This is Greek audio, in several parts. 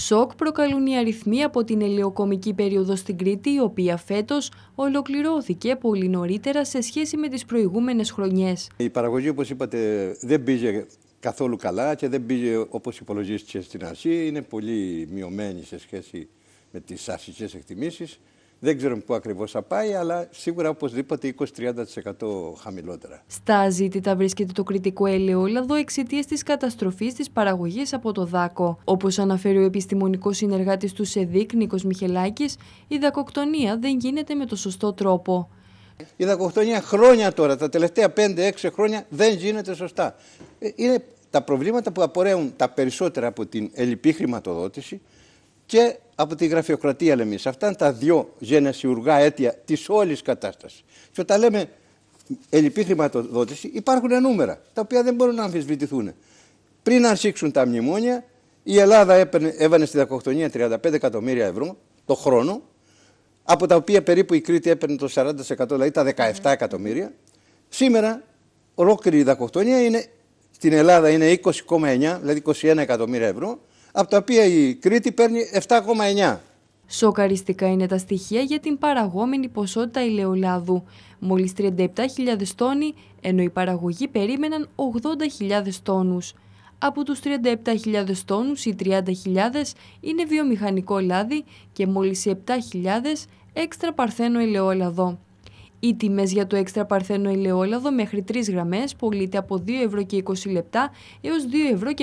Σοκ προκαλούν οι αριθμοί από την ελαιοκομική περίοδο στην Κρήτη, η οποία φέτος ολοκληρώθηκε πολύ νωρίτερα σε σχέση με τις προηγούμενες χρονιές. Η παραγωγή, όπως είπατε, δεν πήγε καθόλου καλά και δεν πήγε όπως υπολογίστηκε στην Ασία. Είναι πολύ μειωμένη σε σχέση με τις αρχικές εκτιμήσεις. Δεν ξέρουμε πού ακριβώς θα πάει, αλλά σίγουρα οπωσδήποτε 20-30% χαμηλότερα. Στα αζήτητα βρίσκεται το κριτικό ελαιόλαδο εξαιτίας της καταστροφής της παραγωγής από το δάκο. Όπως αναφέρει ο επιστημονικός συνεργάτης του ΣΕΔΙΚ, Νίκος Μιχελάκης, η δακοκτονία δεν γίνεται με το σωστό τρόπο. Η δακοκτονία χρόνια τώρα, τα τελευταία 5-6 χρόνια δεν γίνεται σωστά. Ε, είναι τα προβλήματα που απορρέουν τα περισσότερα από την ελληπή χρηματοδότηση, και από τη γραφειοκρατία λέμε εμείς. Αυτά είναι τα δυο γενεσιουργά αίτια της όλης κατάστασης. Και όταν λέμε ελληπή χρηματοδότηση υπάρχουν νούμερα τα οποία δεν μπορούν να αμφισβητηθούν. Πριν αρχίσουν τα μνημόνια η Ελλάδα έπαιρνε, έβανε στη δακοκτονία 35 εκατομμύρια ευρώ το χρόνο από τα οποία περίπου η Κρήτη έπαιρνε το 40% δηλαδή τα 17 εκατομμύρια. Σήμερα ολόκληρη η δακοκτονία είναι, στην Ελλάδα είναι 20,9 δηλαδή 21 εκατομμύρια ευρώ από τα οποία η Κρήτη παίρνει 7,9. Σοκαριστικά είναι τα στοιχεία για την παραγόμενη ποσότητα ηλαιολάδου. Μόλις 37.000 τόνοι, ενώ οι παραγωγοί περίμεναν 80.000 τόνους. Από τους 37.000 τόνους, οι 30.000 είναι βιομηχανικό λάδι και μόλις 7.000 έξτρα παρθένο ελαιόλαδο. Οι τιμές για το έξτρα παρθένο ελαιόλαδο μέχρι 3 γραμμές πωλείται από 2,20 ευρώ λεπτά έως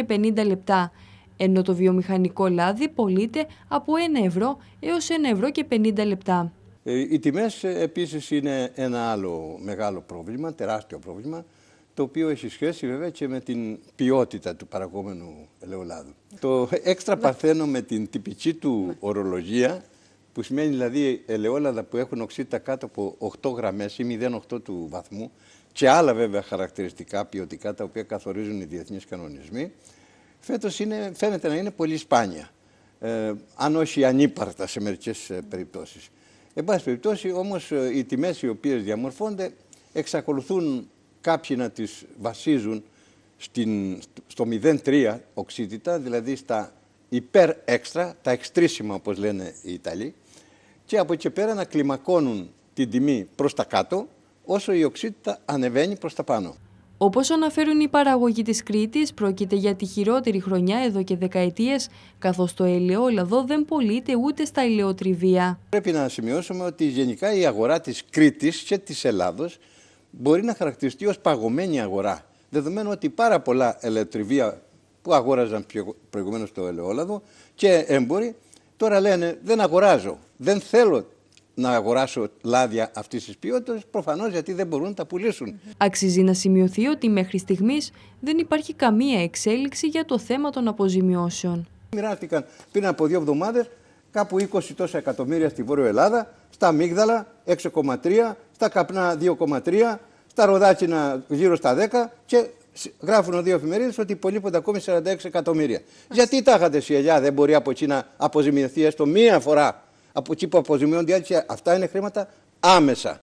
2,50 ευρώ λεπτά ενώ το βιομηχανικό λάδι πωλείται από 1 ευρώ έως 1 ευρώ και 50 λεπτά. Ε, οι τιμές ε, επίσης είναι ένα άλλο μεγάλο πρόβλημα, τεράστιο πρόβλημα, το οποίο έχει σχέση βέβαια και με την ποιότητα του παραγόμενου ελαιολάδου. Το έξτρα ναι. παθαίνω με την τυπική του ορολογία, που σημαίνει δηλαδή ελαιόλαδα που έχουν οξύτητα κάτω από 8 γραμμές ή 0,8 του βαθμού και άλλα βέβαια χαρακτηριστικά ποιοτικά τα οποία καθορίζουν οι διεθνείς κανονισμοί, φέτος είναι, φαίνεται να είναι πολύ σπάνια. Ε, αν όχι ανύπαρτα σε μερικές ε, περιπτώσεις. Εν πάση περιπτώσει όμως ε, οι τιμές οι οποίες διαμορφώνται εξακολουθούν κάποιοι να τις βασίζουν στην, στο 0,3 οξύτητα, δηλαδή στα υπερ έξτρα, τα εξτρίσιμα όπως λένε οι Ιταλοί, και από εκεί πέρα να κλιμακώνουν την τιμή προς τα κάτω, όσο η οξύτητα ανεβαίνει προς τα πάνω. Όπως αναφέρουν οι παραγωγοί της Κρήτης, πρόκειται για τη χειρότερη χρονιά εδώ και δεκαετίες, καθώς το ελαιόλαδο δεν πωλείται ούτε στα ελαιοτριβία. Πρέπει να σημειώσουμε ότι γενικά η αγορά της Κρήτης και της Ελλάδος μπορεί να χαρακτηριστεί ως παγωμένη αγορά. Δεδομένου ότι πάρα πολλά ελαιοτριβία που αγόραζαν προηγουμένως το ελαιόλαδο και έμποροι τώρα λένε δεν αγοράζω, δεν θέλω να αγοράσω λάδια αυτής της ποιότητας, προφανώς γιατί δεν μπορούν να τα πουλήσουν. Αξίζει να σημειωθεί ότι μέχρι στιγμής δεν υπάρχει καμία εξέλιξη για το θέμα των αποζημιώσεων. Μοιράστηκαν πριν από δύο εβδομάδες κάπου 20 τόσα εκατομμύρια στη Βόρεια Ελλάδα, στα μίγδαλα 6,3, στα καπνά 2,3, στα ροδάκινα γύρω στα 10 και γράφουν δύο εφημερίδες ότι υπολείπονται ακόμη 46 εκατομμύρια. Ας. Γιατί τα είχατε ελιά, δεν μπορεί από εκεί να αποζημιωθεί έστω μία φορά από εκεί που αποζημιώνται οι Αυτά είναι χρήματα άμεσα.